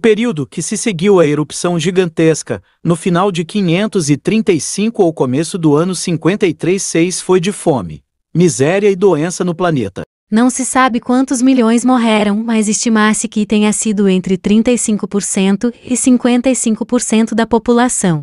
O período que se seguiu à erupção gigantesca, no final de 535 ou começo do ano 536, foi de fome, miséria e doença no planeta. Não se sabe quantos milhões morreram, mas estimar-se que tenha sido entre 35% e 55% da população.